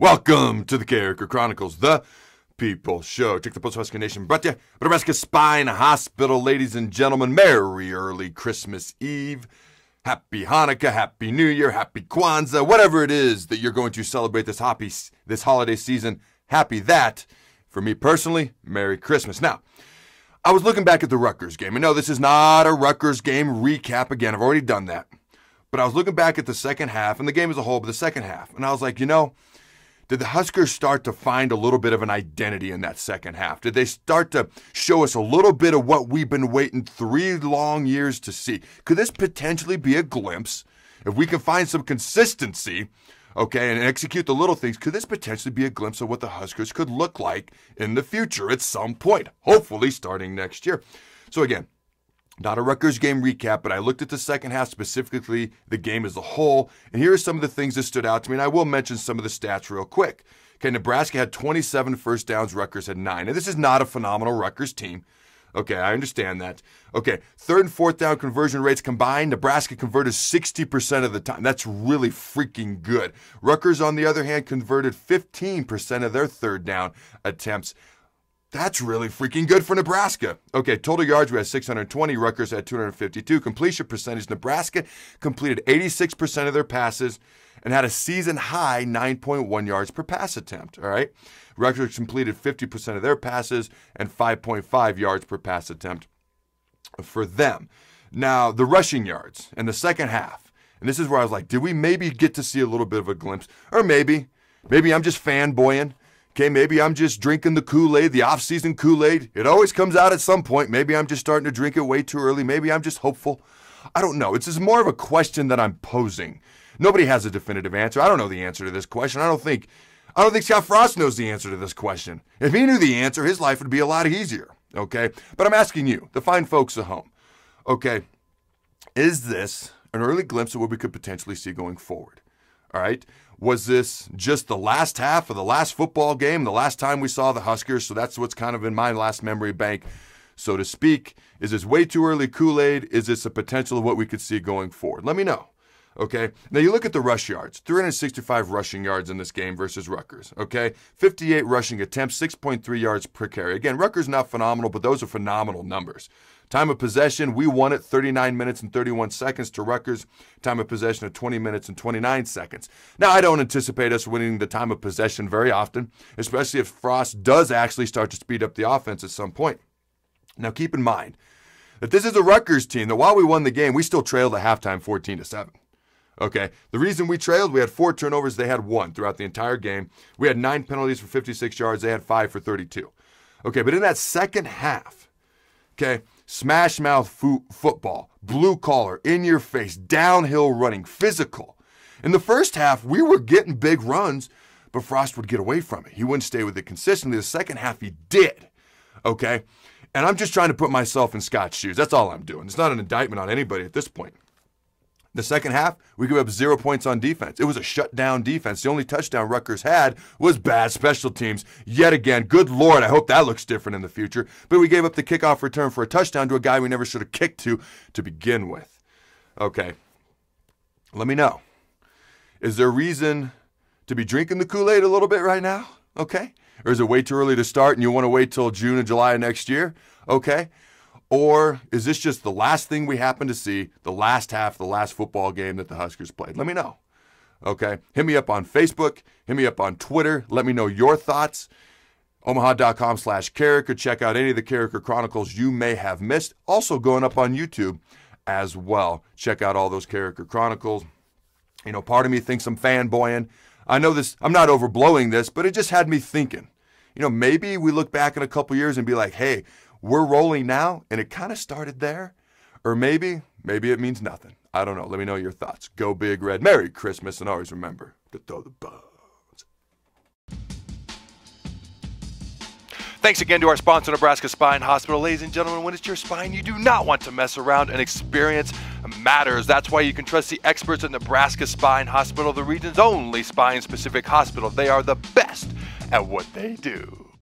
Welcome to the Character Chronicles, the People Show. Check the post Husker Nation, brought to you by Nebraska Spine Hospital. Ladies and gentlemen, Merry Early Christmas Eve. Happy Hanukkah, Happy New Year, Happy Kwanzaa, whatever it is that you're going to celebrate this, happy, this holiday season. Happy that. For me personally, Merry Christmas. Now, I was looking back at the Rutgers game, and no, this is not a Rutgers game recap again. I've already done that. But I was looking back at the second half and the game as a whole, but the second half, and I was like, you know, did the Huskers start to find a little bit of an identity in that second half? Did they start to show us a little bit of what we've been waiting three long years to see? Could this potentially be a glimpse? If we can find some consistency, okay, and execute the little things, could this potentially be a glimpse of what the Huskers could look like in the future at some point? Hopefully, starting next year. So, again, not a Rutgers game recap, but I looked at the second half specifically, the game as a whole, and here are some of the things that stood out to me, and I will mention some of the stats real quick. Okay, Nebraska had 27 first downs, Rutgers had nine. And this is not a phenomenal Rutgers team. Okay, I understand that. Okay, third and fourth down conversion rates combined, Nebraska converted 60% of the time. That's really freaking good. Rutgers, on the other hand, converted 15% of their third down attempts. That's really freaking good for Nebraska. Okay, total yards we had 620, Rutgers had 252. Completion percentage Nebraska completed 86% of their passes and had a season high 9.1 yards per pass attempt. All right, Rutgers completed 50% of their passes and 5.5 yards per pass attempt for them. Now, the rushing yards in the second half, and this is where I was like, did we maybe get to see a little bit of a glimpse? Or maybe, maybe I'm just fanboying. Okay, maybe I'm just drinking the Kool Aid, the off season Kool Aid. It always comes out at some point. Maybe I'm just starting to drink it way too early. Maybe I'm just hopeful. I don't know. It's just more of a question that I'm posing. Nobody has a definitive answer. I don't know the answer to this question. I don't think I don't think Scott Frost knows the answer to this question. If he knew the answer, his life would be a lot easier. Okay? But I'm asking you, the fine folks at home. Okay. Is this an early glimpse of what we could potentially see going forward? All right. Was this just the last half of the last football game, the last time we saw the Huskers? So that's what's kind of in my last memory bank, so to speak. Is this way too early Kool Aid? Is this a potential of what we could see going forward? Let me know. Okay. Now you look at the rush yards 365 rushing yards in this game versus Rutgers. Okay. 58 rushing attempts, 6.3 yards per carry. Again, Rutgers not phenomenal, but those are phenomenal numbers. Time of possession, we won it 39 minutes and 31 seconds to Rutgers. Time of possession of 20 minutes and 29 seconds. Now, I don't anticipate us winning the time of possession very often, especially if Frost does actually start to speed up the offense at some point. Now, keep in mind that this is a Rutgers team that while we won the game, we still trailed at halftime 14 to 7. Okay. The reason we trailed, we had four turnovers. They had one throughout the entire game. We had nine penalties for 56 yards. They had five for 32. Okay. But in that second half, okay, smash mouth fo- football, blue collar, in your face, downhill running, physical. In the first half, we were getting big runs, but Frost would get away from it. He wouldn't stay with it consistently. The second half, he did. Okay. And I'm just trying to put myself in Scott's shoes. That's all I'm doing. It's not an indictment on anybody at this point. The second half, we gave up zero points on defense. It was a shutdown defense. The only touchdown Rutgers had was bad special teams. Yet again, good Lord, I hope that looks different in the future. But we gave up the kickoff return for a touchdown to a guy we never should have kicked to to begin with. Okay. Let me know. Is there reason to be drinking the Kool Aid a little bit right now? Okay. Or is it way too early to start and you want to wait till June and July next year? Okay. Or is this just the last thing we happen to see, the last half, the last football game that the Huskers played? Let me know. Okay. Hit me up on Facebook. Hit me up on Twitter. Let me know your thoughts. Omaha.com slash character. Check out any of the Character Chronicles you may have missed. Also going up on YouTube as well. Check out all those Character Chronicles. You know, part of me thinks I'm fanboying. I know this, I'm not overblowing this, but it just had me thinking. You know, maybe we look back in a couple years and be like, hey, we're rolling now and it kind of started there. Or maybe, maybe it means nothing. I don't know. Let me know your thoughts. Go Big Red. Merry Christmas and always remember to throw the bones. Thanks again to our sponsor, Nebraska Spine Hospital. Ladies and gentlemen, when it's your spine, you do not want to mess around and experience matters. That's why you can trust the experts at Nebraska Spine Hospital, the region's only spine specific hospital. They are the best at what they do.